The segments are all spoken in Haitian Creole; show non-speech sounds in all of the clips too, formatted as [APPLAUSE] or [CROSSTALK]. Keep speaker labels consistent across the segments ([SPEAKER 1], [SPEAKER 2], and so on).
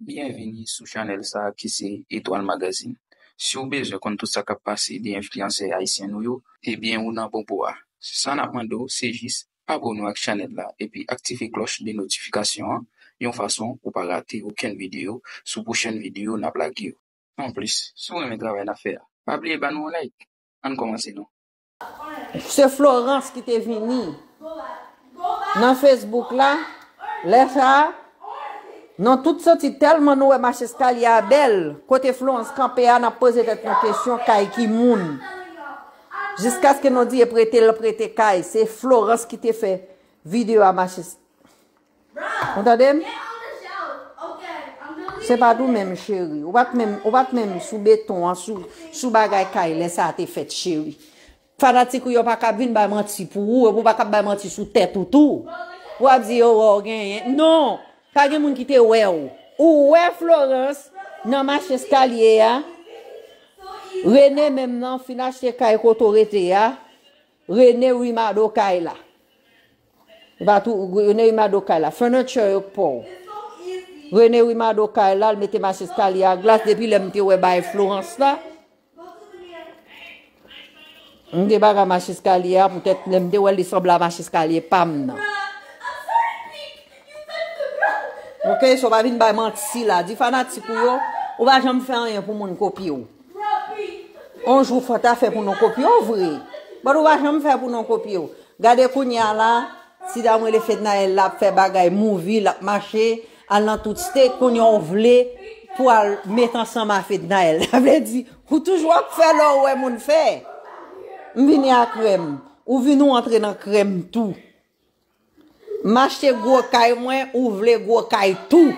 [SPEAKER 1] Bienveni sou chanel sa ki se Etoile Magazine Si ou beje kon tout sa kapase di enfliyanser a isen nou yo Ebyen ou nan bon pouwa San apando se jis abonou ak chanel la Epi aktife kloche de notifikasyon Yon fason pou pa rate ouken video Sou pwchene video nan plak yo An plis sou mwen me drawe na fer Pa pli e ban nou onay An komanse nou Se Florence ki te vini Nan Facebook la Lè sa Non, tout sa ti telman nou e machestal ya bel. Kote flon, skanpe ya nan pose det nan kesyon kaj ki moun. Jiska skenon di e prete, le prete kaj. Se flon, rast ki te fe videyo a machestal. Onda dem? Se pa dou menm, cheri. Ou bak menm sou beton, sou bagay kaj, len sa te fet, cheri. Fana ti kou yo pa kap vin, bay manti pou ou. Ou pa kap bay manti sou tet ou tou. Ou ap zi yo oh, orgen, oh, non. kage moun ki te we ou. Ou we Florence, nan mash eskalye ya, rene mem nan finashe kaj koto rete ya, rene wimado kaj la. Rene wimado kaj la, furniture pou. Rene wimado kaj la, l meti mash eskalye ya, glas depi lemte we bay Florence la. Mde baga mash eskalye ya, poutet lemte we lisob la mash eskalye, pam nan. Ok, so ba vin bayman ti si la. Di fana ti kou yo, ou ba jom fè an yon pou moun kopi yo. Onj rou fata fè pou moun kopi yo vre. Bad bon, ou ba jom fè pou moun kopi yo. Gade koun ya la, si da mwen le fè d'na el la pou fè bagay mouvi la, mache, al nan tout stè koun ya ou vle pou al met ansan ma fè d'na el. A [LAUGHS] vle di, ou toujwa pou fè lò ou wè e moun fè. M vini a krem. Ou vini ou antre nan krem touk. Mache gwo kay mwen, ouvle gwo kay tou.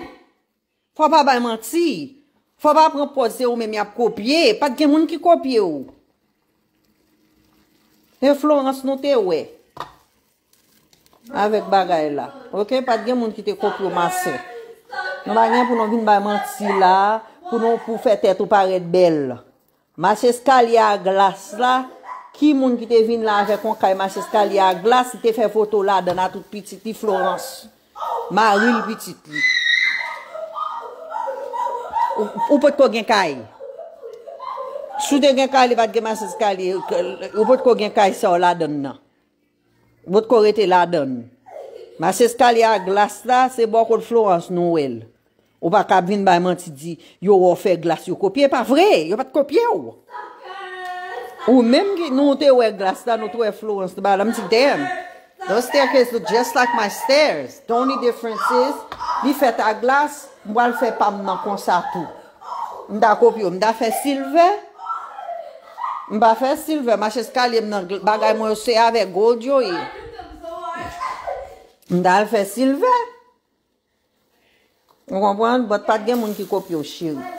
[SPEAKER 1] Fwa pa baymant si, fwa pa prempose ou mè mè ap kopye, pa di gen moun ki kopye ou. Enflouans nou te we. Avek bagay la. Ok, pa di gen moun ki te kopye ou mase. Mwanyan pou nou vin baymant si la, pou nou pou fè tèt ou paret bel. Mache skalia glas la. Ki moun ki te vin la jè kon kaj mase skali a glas, te fè foto la dè nan tout pitit li Florence. Maril pitit li. Ou pot kò gen kaj? Sou te gen kaj li vat gen mase skali, ou pot kò gen kaj sa ou la dè nan? Ou pot kò rete la dè nan? Mase skali a glas la, se bò kò l'Florence nou el. Ou pa kab vin bayman ti di, yo wò fè glas, yo kopye, pa vre, yo pat kopye ou. Mase skali a glas la, se bò kò l'Florence nou el. Ou menm ki nou te we glas la, nou te we flouans la, mwen si den, nou staircase lou, just like my stairs, toni de franses, li fet a glas, mwen fe pam nan konsa tou. Mda kopyo, mda fe silve, mba fe silve, mba e. fe silve, mba fe silve, mba fe silve, mba fe silve, mba fe silve,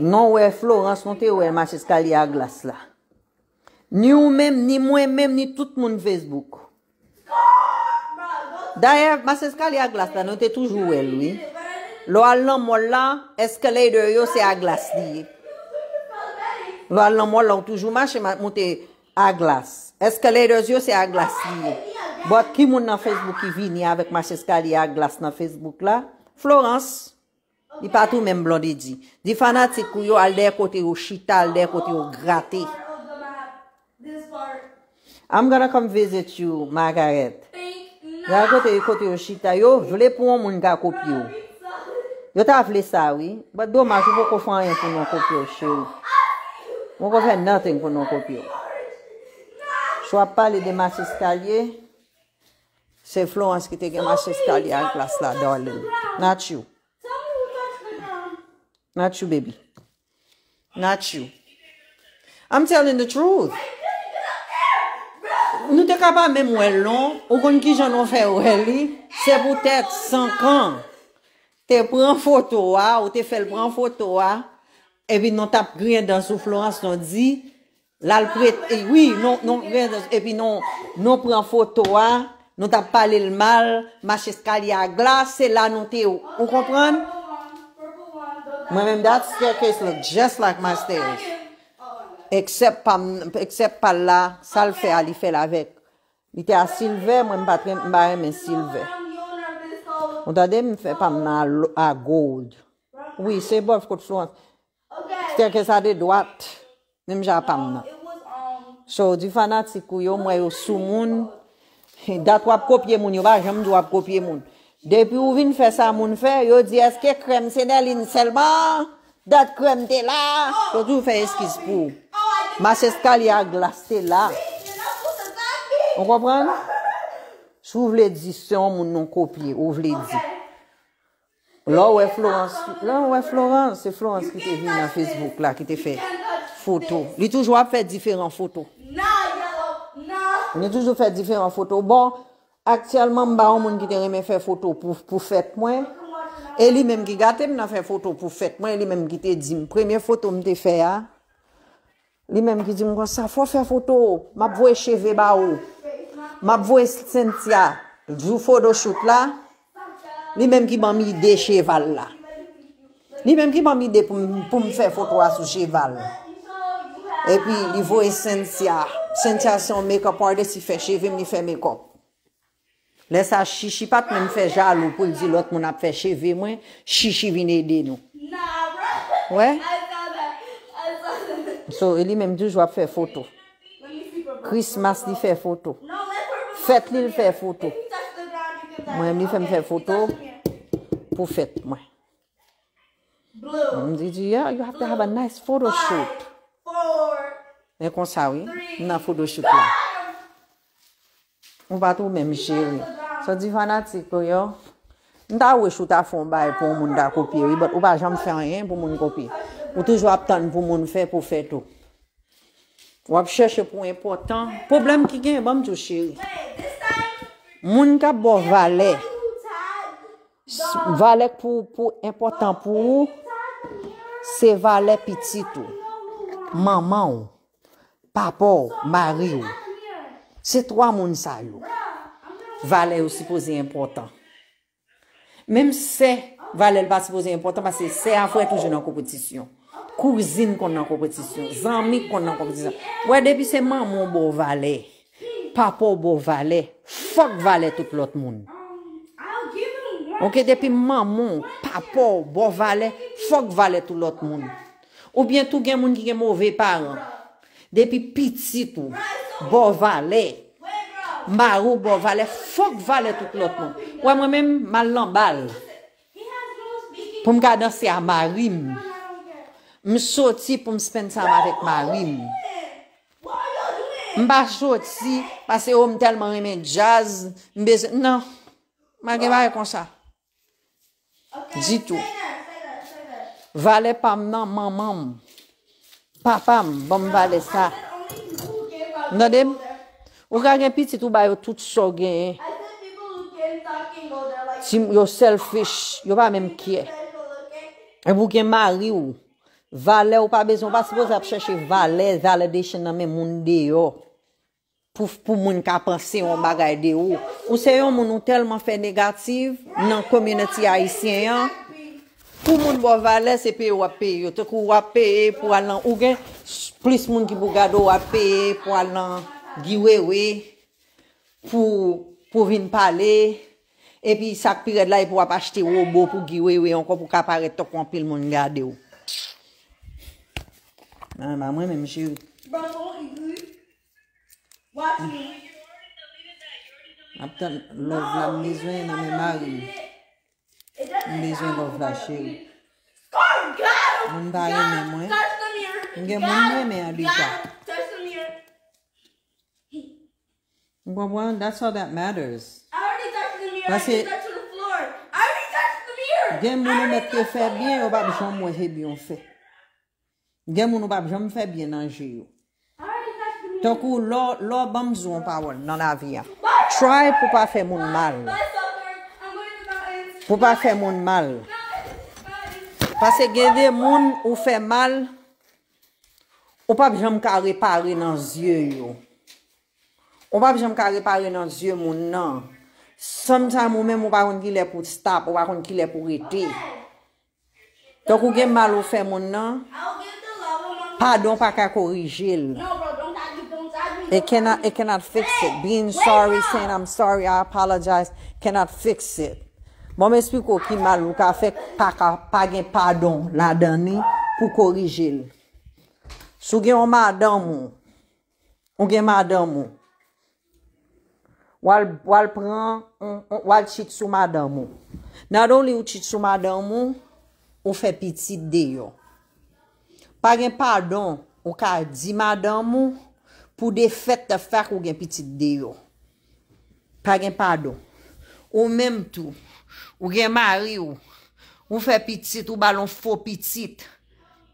[SPEAKER 1] nou we flouans, nou te we, mba fe silve, Ni ou mèm, ni mwen mèm, ni tout moun Facebook. Daè, mase skali aglas la, nou te toujou el, oui. Lo al nan mol la, eskele de yo se aglas liye. Lo al nan mol la, ou toujou mèm, mou te aglas. Eskele de yo se aglas liye. Bòt, ki moun nan Facebook ki vi ni avèk mase skali aglas nan Facebook la? Florence, di patou mèm blondi di. Di fanat se kou yo al der kote yo shita, al der kote yo graté. I'm gonna come visit you, Margaret. Ya go te yi kote yon shita yo, jole pou an moun ga kop yo. Yo ta afle sa we, but do mase pou kofan yon pou nou kop yo, shou. Moun kofan nothing pou nou kop yo. So ap pale de mase skalye, se flo ans ki teke mase skalye al klas la dole. Not you. Not you, baby. Not you. I'm telling the truth. Nou te ka pa mè mwen lon, ou kon ki jan nou fè wè li, se boutèt sankan, te pran fotowa, ah, ou te fè l pran fotowa, ah. epi nou tap griye dansou flou anson di, lal prit, epi nou pran fotowa, nou tap pale l mal, mashe skalia glas, se la nou te ou, ou kompran? Mwen mè dat, staircase look just like my staircase. Eksep pa la, sal fe a li fe la vek. Mi te a silve, mwen patre mba reme silve. Mwen ta de mi fe pamna a goud. Oui, se bof kote sou an. Ster ke sa de doat, nem jan pamna. So, di fana tsikou, yo mwen yo sou moun. Dat wap kopye moun, yo ba jem di wap kopye moun. Depi ou vin fe sa moun fe, yo di eske krem se ne lin selman. Dat krem de la, oh. so di ou fe eskiz pou. Mas eskal ya glas te la. On repran? Sou vle di se on moun non kopye. Ou vle di. La ou e Florence. La ou e Florence. Se Florence ki te vin an Facebook la. Ki te fe foto. Li toujwa fe diferan foto. Li toujwa fe diferan foto. Bon, aktialman mba ou moun ki te remen fe foto pou fet mwen. E li menm ki gate mna fe foto pou fet mwen. E li menm ki te di mpremen foto mte fe a. Li menm ki di mwen kon sa, fwo fwe foto, ma pwoy cheve ba ou. Ma pwoy sentia, jou fwodo chout la, li menm ki mwen mi de cheval la. Li menm ki mwen mi de pou mwen fwe foto a sou cheval. E pi, li pwoy sentia, sentia son make-up artist, si fwe cheve mwen fwe make-up. Le sa shishi pat mwen fwe jalou, pou ldi lot mwen ap fwe cheve mwen, shishi vine ide nou. Wè? Wè? So e li menm di jou ap fè foto Christmas li fè foto Fèt li fè foto Mwenm li fèm fè foto Pou fèt mwen Mwenm di di You have to have a nice photo shoot E kon sa wè Mwen a photo shoot la Mwen patou menm jè wè So di fanatik to yo Mwen ta wè shoot a fon bay pou mwen da kopye wè Mwen pa jam fè an yè pou mwen kopye wè Ou touj wap tan pou moun fè pou fè tou. Wap chèche pou important. Problem ki gen, bèm tou chè. Moun ka bo valè. Valè pou important pou se valè piti tou. Maman ou, papa ou, mari ou, se twa moun sa yo. Valè ou si pou zè important. Mem se valè ou si pou zè important ba se se an fè tou joun an kompetisyon. kouzin kon nan kompetisyon, zanmik kon nan kompetisyon. Wè depi se mamon bo vale, papou bo vale, fok vale tout lout moun. Ok, depi mamon, papou bo vale, fok vale tout lout moun. Ou bientou gen moun ki gen mou ve paran. Depi piti tou, bo vale, marou bo vale, fok vale tout lout moun. Wè mwen men malan bal, pou m gadan se a marim, Mi soti pou mspen sam avèk ma wim. Mba soti, pase ou mtel ma remen jaz, mbeze, nan. Mba gen vare kon sa. Di tou. Vale pam nan mamam. Pa pam, bom vale sa. Nade, ou kage piti tou bayo tout so gen. Yo selfish, yo pa mem kye. E wou gen mari ou. Vale ou pa bezon, pa se bo zap chèche vale, zale de chè nan men moun de yo, pou moun ka pansè yon bagay de yo. Ou se yon moun ou telman fè negatif, nan komyoneti haisyen yon, pou moun bo vale, se pe wapè yo, te kou wapè, pou anan, ou gen, plis moun ki pou gado wapè, pou anan, giwe we, pou, pou vin pale, e pi sak piret la, e pou wap achte wobo, pou giwe we, an kon pou kapare tok wampil moun gade yo. An, mwen men mwishou. Wap tan lov la mizwen men men magi. E mizwen lov la shou. An, mwen men mwen. An, mwen men men alita. Mwen mwen, bon bon, that's all that matters. Das it. Gen mwen men te fe bien, wap ap jom mwen hebyon fe. Gen moun ou pa bi jom fe bien nan je yo. Tokou, lò, lò, bamsou ou pa wè nan avya. Try pou pa fe moun mal. Pou pa fe moun mal. Pase gen de moun ou fe mal, ou pa bi jom ka repare nan zye yo. Ou pa bi jom ka repare nan zye moun nan. Sometime ou men mou pa kon ki lè pou stop, ou pa kon ki lè pou reti. Tokou gen mal ou fe moun nan, Padon pa ka korijel. It cannot fix it. Being sorry, saying I'm sorry, I apologize, cannot fix it. Bon me espikou ki malou ka fek pa gen padon la dani pou korijel. Sou gen yon madan moun. Ou gen madan moun. Wal pran, wal chit sou madan moun. Nan don li yon chit sou madan moun, ou fe piti deyo. Pa gen pardon, ou ka di madan mou pou defet te fèk ou gen pitit deyo. Pa gen pardon. Ou mèm tou, ou gen mari ou, ou fè pitit ou balon fò pitit.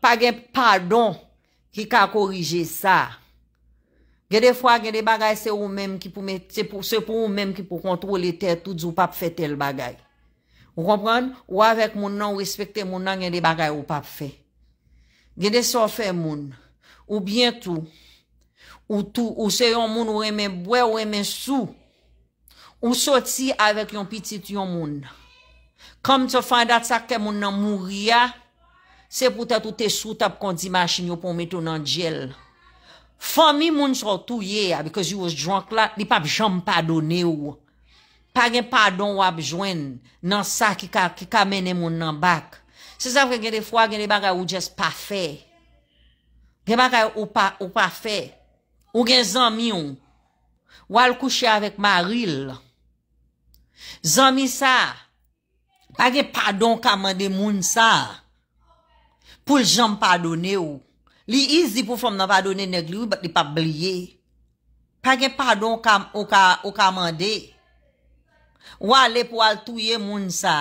[SPEAKER 1] Pa gen pardon ki ka korije sa. Gen defwa gen de bagay se ou mèm ki pou kontroule tè tout zou pap fè tel bagay. Ou konpran? Ou avèk moun nan ou espekte moun nan gen de bagay ou pap fè. Gede sofe moun, ou bientou, ou tou, ou se yon moun wè men bwe, wè men sou, ou soti avèk yon pitit yon moun. Kam te fanda sa ke moun nan mouri ya, se pouta toute sou tap konti mashinyo pou mè tou nan djel. Fami moun so tou ye, because you was drunk la, li pa bjom padone ou. Pagen padon wap jwen nan sa ki kamene moun nan bak. Se saf gen de fwa, gen de bagay ou jes pafe. Gen bagay ou pafe. Ou gen zami ou. Ou al kouche avèk maril. Zami sa. Pa gen padon kamande moun sa. Poul jom padone ou. Li izi pou flom nan padone negli ou, bat li pa blye. Pa gen padon ou kamande. Ou al le pou al touye moun sa. Ou al le pou al touye moun sa.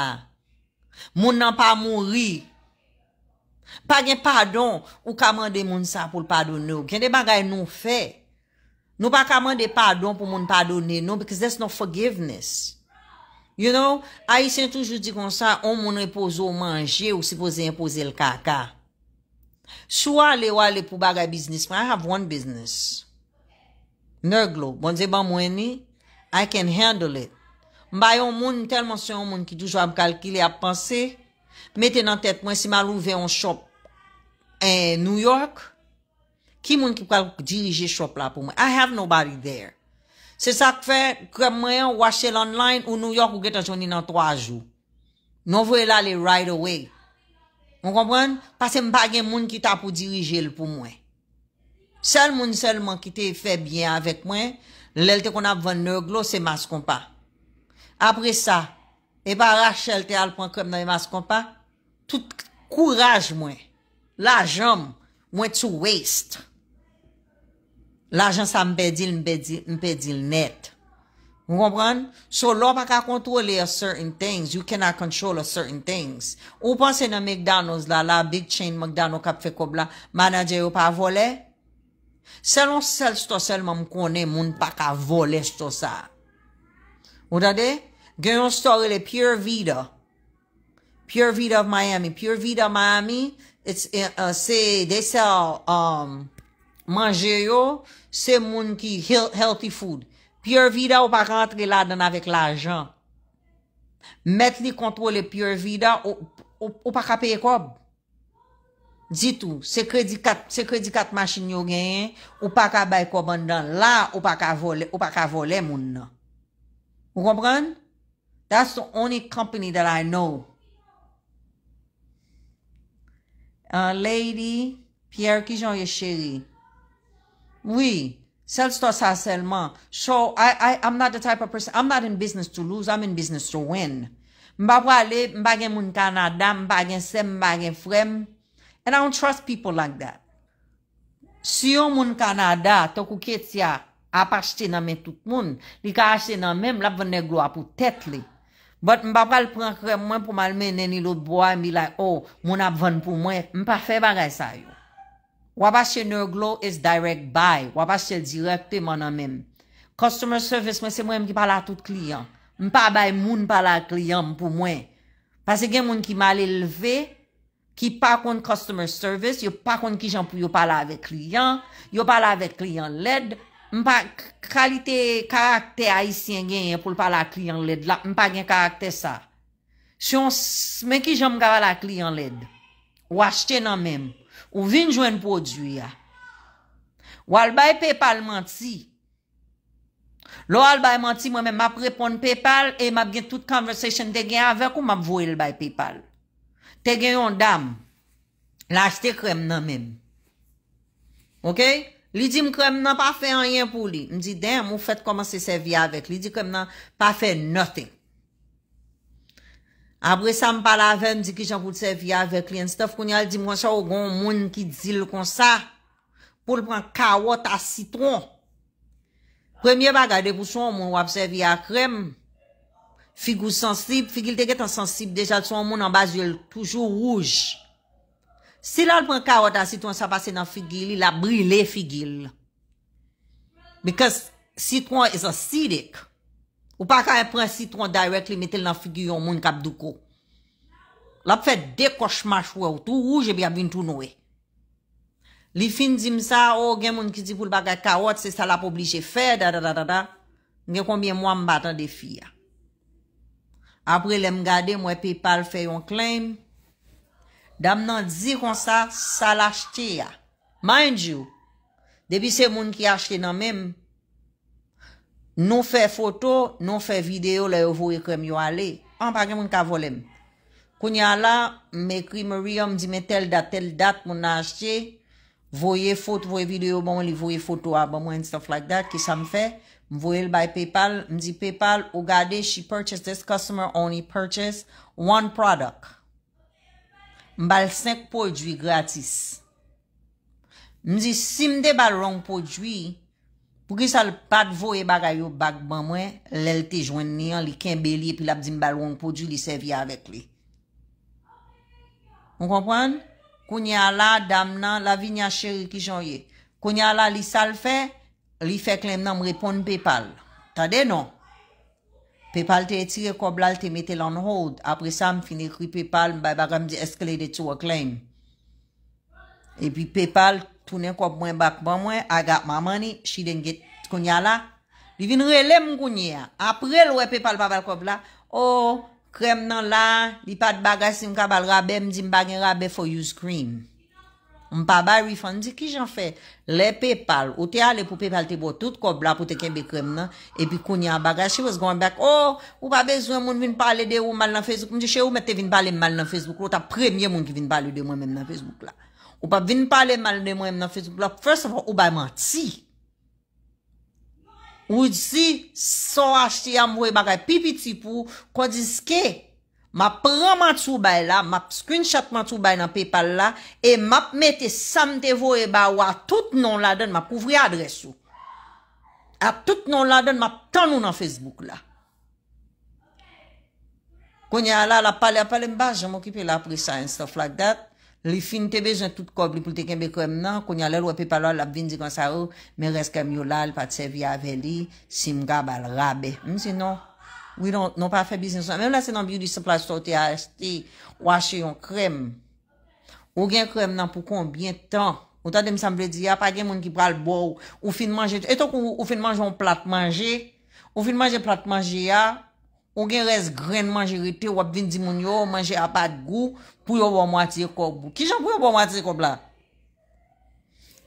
[SPEAKER 1] Moun nan pa moun ri. Pa gen pardon ou ka mande moun sa pou l'pardon nou. Gen de bagay nou fe. Nou pa ka mande pardon pou moun pardonne nou. Because that's not forgiveness. You know, a yi sen toujou di kon sa. On moun reposo manje ou se pose repose l'kaka. Sou a le wale pou bagay business. But I have one business. Nèglo. Bon ze ban moun ni. I can handle it. Mbaye yon moun, telman se yon moun ki toujwa ap kalkile ap panse, mette nan tet mwen si ma lou ve yon shop en New York, ki moun ki pou kal dirije shop la pou mwen? I have nobody there. Se sa kwen, kwen mwen ou ashe l'online ou New York ou get an jouni nan 3 jou. Non vwe la le right away. Mwen kompwen? Pase mbagye moun ki ta pou dirije l pou mwen. Sel moun selman ki te fe byen avet mwen, lelte kon ap vwene glos se mas kompa. apre sa, e ba Rachel te alpon krep nan y mas kompa, tout kouraj mwen. La jom, mwen tsu waste. La jom sa mbedil net. Mwen kompran? So lò pa ka kontrole a certain things, you cannot control a certain things. Ou panse nan McDonald's la, la big chain McDonald's kap fe kob la, manajè yo pa vole? Selon sel stosel mwen mkone, moun pa ka vole stosel. Moudade, gen yon story le Pure Vida. Pure Vida of Miami. Pure Vida of Miami, eh, eh, se dese um, manje yo, se moun ki healthy food. Pure Vida ou pa rentre la dan avek la jan. Met li kontrol le Pure Vida ou pa kapeye kob. Di tou, se kredi kat machin yo gen, ou pa ka baye kob an dan la, ou pa ka vole moun nan. Wobran, that's the only company that I know. Lady, Pierre, ki jan yon shiri? Oui, sel sto sa selman. So, I'm not the type of person, I'm not in business to lose, I'm in business to win. Mba wale, mba gen moun Kanada, mba gen sem, mba gen frem. And I don't trust people like that. Siyon moun Kanada, toku ket siyak. ap achete nan men tout moun. Li ka achete nan men, m la p ven nè glo apout tèt li. But m pa pal pran krem mwen pou mal men nen ilot bwa, m bi la, oh, moun ap ven pou mwen, m pa fe baray sa yo. Wap achete nè glo, is direct buy. Wap achete direkte, m anan men. Customer service mwen, se mwen m ki pala tout kliyan. M pa bay moun pala kliyan m pou mwen. Pase gen moun ki mal e leve, ki pa kon customer service, yo pa kon ki jan pou yo pala ave kliyan, yo pala ave kliyan led, m pa kalite karakte a isyen gen yon pou l pa la kli an led la, m pa gen karakte sa. Si yon men ki jom gava la kli an led, ou achete nan men, ou vin jwen prodwi ya, ou albay pepal manti, lo albay manti mwen men map repon pepal, e map gen tout konversasyon te gen avèk ou map voye l bay pepal. Te gen yon dam, l achete krem nan men. Ok? Li di m krem nan pa fe enyen pou li. M di den, m ou fèt komanse se via avèk. Li di komanse pa fe nothing. Abre sa m pala avè, m di ki jan pou se via avèk. Lien stof koun yal di m wansha ou goun moun ki zil kon sa. Poul pran kawot a sitron. Premye bagade pou son moun wap se via krem. Figo sensib, figil teket ansensib dejan son moun an bas yel toujou rouge. Si la l pren karot a sitron sa pase nan figil, il a brilé figil. Because sitron is a sidik. Ou pa ka e pren sitron directly metel nan figil yon moun kapdoukou. La pou fè dekoshmash wè ou tou rouge e bi ap vin tou nouè. Li fin zim sa, o oh, gen moun ki zi pou l bagay karot se sa la pou obligè fè, da da da da da. Nye konbyen mwa mbata de fia. Apre lè m gade mwen PayPal fè yon klem. Dam nan zi kon sa, sa l'achete ya. Mind you, debi se moun ki achete nan mem, nou fe foto, nou fe video le yo vouye kem yo ale. An, pake moun ka volem. Koun ya la, me kri maria, m di me tel dat, tel dat moun achete, vouye foto, vouye video, m bon, li vouye foto, abon mwen, and stuff like that, ki sa m fe, m vouye l'by Paypal, m di Paypal, ou gade, she purchased this customer, only purchased one product. Mbal 5 podjwi gratis. Mzi, si mde bal rong podjwi, pou ki sal pat vo e bagay yo bag ban mwen, lel te jwen ni an, li ken beli e pi lap di mbal rong podjwi li se via avèk li. Mwen kompran? Koun ya la, dam nan, la vi nya cheri ki joye. Koun ya la, li sal fe, li fe klem nan mrepon pe pal. Tade non? pepal te etire kob lal te metel an houd, apre sa m finikri pepal m bay bagan m di esklede tso aklen. E pi pepal toune kob mwen bak ban mwen, agat mamani, she den get kounya la. Li vin rele m kounya, apre lwe pepal babal kob la, o oh, krem nan la, li pat bagasin kabal rabe m di m bagen rabe fo use krim. Mpa bay refund, di ki jan fe? Le PayPal, ou te ale pou PayPal, te bo tout kob la pou te kembe krem nan, epi konye an bagay, she was going back, oh, ou pa bezwen moun vin pale de ou mal nan Facebook, mdi she ou mette vin pale mal nan Facebook, ou ta premye moun ki vin pale de mwen men nan Facebook la. Ou pa vin pale mal de mwen men nan Facebook la, first of all, ou bay manti. Ou di si, son htm we bagay pipi ti pou, kwa di skey. Ma pranman tsu bay la, ma screenshotman tsu bay nan PayPal la, e map mette sam te vo e ba wap tout non la den, ma kouvri adres sou. A tout non la den, ma tan nou nan Facebook la. Konya la, la pale pale mba, jaman kipe la apri sa, instaflak dat. Li finte bej an tout kob li pou te kembe krem nan. Konya la, lwa e PayPal la, la vin di konsa ou, me reske mi ou la, lwa patse vi ave li, si mga bal rabe, mse non. Non, non ou yon pa fe bizneson. Mèm la se nan biyo di sepla sote a este. Ou a che yon krem. Ou gen krem nan pou konbyen tan. Ou ta de msamble di ya. Pa gen moun ki pral bo. Ou fin manje. E to kou ou fin manje yon plat manje. Ou fin manje plat manje ya. Ou gen res gren manje rete. Ou ap vin di moun yo. Ou manje apat gou. Pou yo wou mwati e kobou. Ki jan pou yo wou mwati e kobla?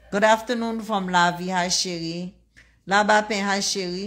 [SPEAKER 1] Good afternoon from la vi ha che ri. La ba pen ha che ri.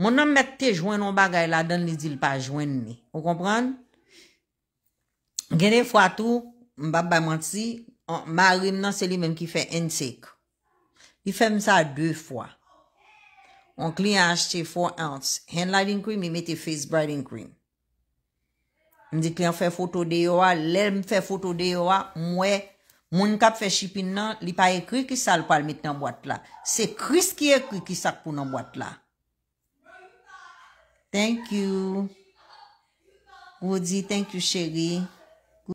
[SPEAKER 1] Mon nan met te jwen nan bagay la dan li zil pa jwen ni. Ou kompran? Gene fwa tou, mbaba mwansi, mba rim nan se li men ki fe ensek. Li fe msa 2 fwa. Mon kli an achte 4 ounce. Hen la din krim, mi mette face brightening krim. Mdi kli an fe foto de yo a, le mfe foto de yo a, mwe, moun kap fe shipin nan, li pa ekri ki sal pal mette nan boate la. Se kris ki ekri ki sak pou nan boate la. Thank you. Wou di thank you chéri.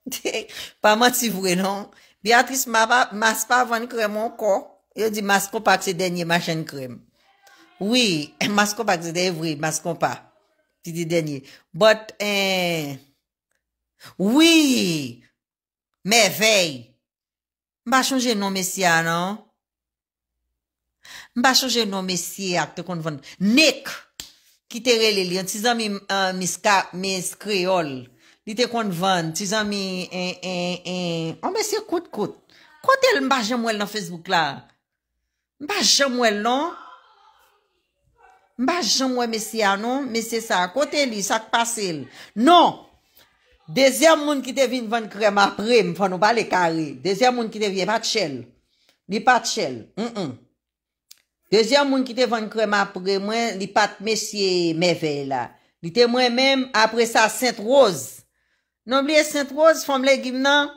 [SPEAKER 1] [LAUGHS] Pa mwen ti vre non. Beatrice mase pa vwen krem mwen kon. Yo di mase kon pa kse denye mase kon krem. Oui, mase kon pa kse denye vre. Mase kon pa. Ti di denye. But, oui, me vey, mba chonje non mesya non. Mba chonje non mesya ak te kon vwen. Nek, Kitere li li an, ti zan mi skre ol, li te kon van, ti zan mi en, en, en, oh, en, an mese kout kout, kote l mba jemwe l nan Facebook la, mba jemwe l non, mba jemwe mese a non, mese sa, kote li sak pase l, non, dezyan moun ki te vin van krem apre, mfano pale kari, dezyan moun ki te vin, e pat chel, li pat chel, m, m, m, Dezyan moun ki te van kreman pou gen mwen li pat mesye me vey la. Li te mwen men apre sa Saint Rose. Non blye Saint Rose fom le gim nan?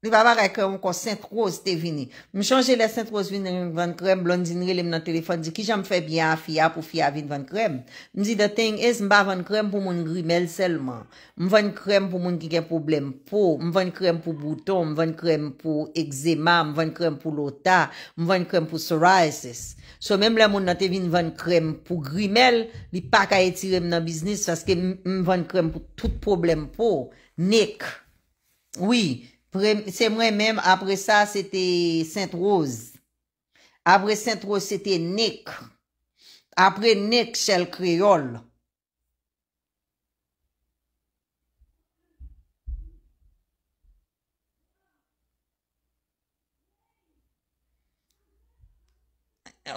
[SPEAKER 1] Li va vare akè mwen kon Sainte-Rose te vini. Mwen chanje la Sainte-Rose vini nan kwen kwen kwen kwen, blon din rilem nan telefon di ki jan mwen fè byan a fia pou fia vini kwen kwen kwen. Mwen di da tenge es mba kwen kwen kwen pou moun grimel selman. Mwen kwen kwen pou moun ki gen poublem pou. Mwen kwen kwen pou bouton, mwen kwen kwen pou eczema, mwen kwen kwen pou lota, mwen kwen kwen pou psoriasis. So mwen mwen nan te vini mwen kwen kwen pou grimel, li pa kwa etirem nan biznis fwa seke mwen kwen kwen pou tout poublem pou. Nek. C'est moi-même, après ça, c'était Sainte-Rose. Après Sainte-Rose, c'était Nick. Après Nick, le Créole.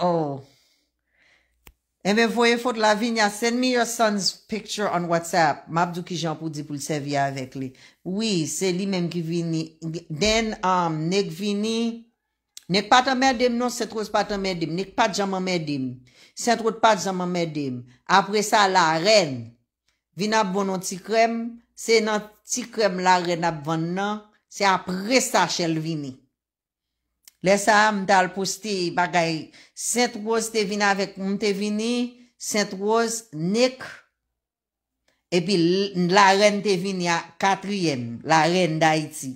[SPEAKER 1] Oh. E men voye fote la vini a send me your son's picture on WhatsApp. Mabdou ki jan pou di pou lisev ya avek li. Oui, se li men ki vini. Den, am, nek vini. Nek pata mèdèm nou, se trot pata mèdèm. Nek pat jam mèdèm. Se trot pat jam mèdèm. Apre sa la ren. Vina bon an ti krem. Se nan ti krem la ren ap vana. Bon se apre sa chel vini. Lesa am dal posti bagay Saint Rose te vini avek moun te vini, Saint Rose nek, epi laren te vini a katriyem, laren da iti.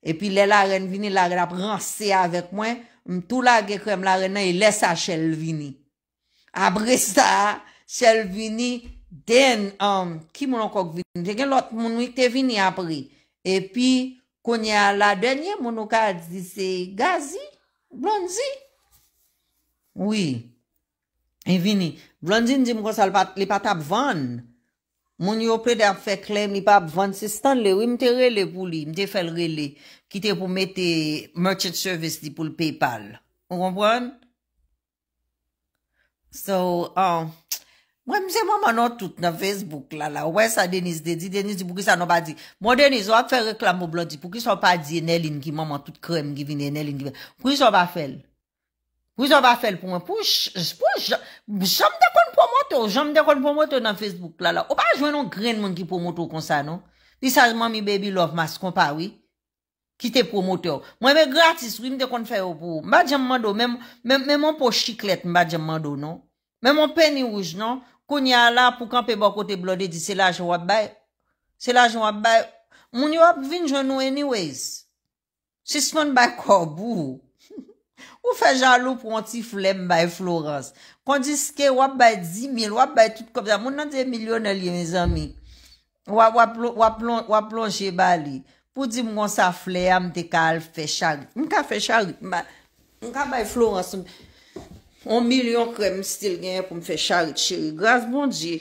[SPEAKER 1] Epi le laren vini laren ap ranse avek mwen, mtou la ge krem laren na e lesa Chelle vini. Abre sa, Chelle vini den, um, ki moun akok vini, gen lot moun wik te vini apri, epi... Konye a la denye, moun okad zise gazi, blonzi. Oui, evini, blonzi njim kon sa li pata bvan. Moun yo pre de a fe klem li pata bvan, se stan le, oui mte rele pou li, mte fel rele. Ki te pou mette merchant service li pou l'Paypal. Ou konpran? So, ahm... Um, Mwen mse mwen mwen nou tout nan Facebook lala. Wè sa Denis de di, Denis di pou ki sa nou ba di. Mwen Denis wap fè reklam mwen blondi pou ki sa ou pa di enel in ki mwen mwen tout krem givine enel in ki vè. Kou yon wap fèl? Kou yon wap fèl pou mwen? Pouj, pouj, jom de kon promote ou, jom de kon promote ou nan Facebook lala. Ou pa jwen nou gren mwen ki promote ou konsa nou? Li sa mwen mi baby love mas kompa ou? Ki te promote ou. Mwen mwen gratis, wim de kon fè ou pou. Mwen non? mwen mwen mwen mwen mwen mwen mwen mwen mwen mwen mwen mwen mwen mwen m Koun ya la pou kanpe bo kote blode di selaj wap bay. Selaj wap bay. Moun yo wap vin jounou anyways. Si sfon bay korbou. [LAUGHS] Ou fe jan lou pou an ti flem bay Florence. Kondi ske wap bay 10 mil, wap bay tout kopyan. Moun nan diye milyon el yon zami. Wap lonje bali. Pou di moun sa flem te kal fechag. Mwen ka fechag. Mwen ka bay Florence mwen. On milyon krem stil genye pou mfe chalit chiri. Graz bon di.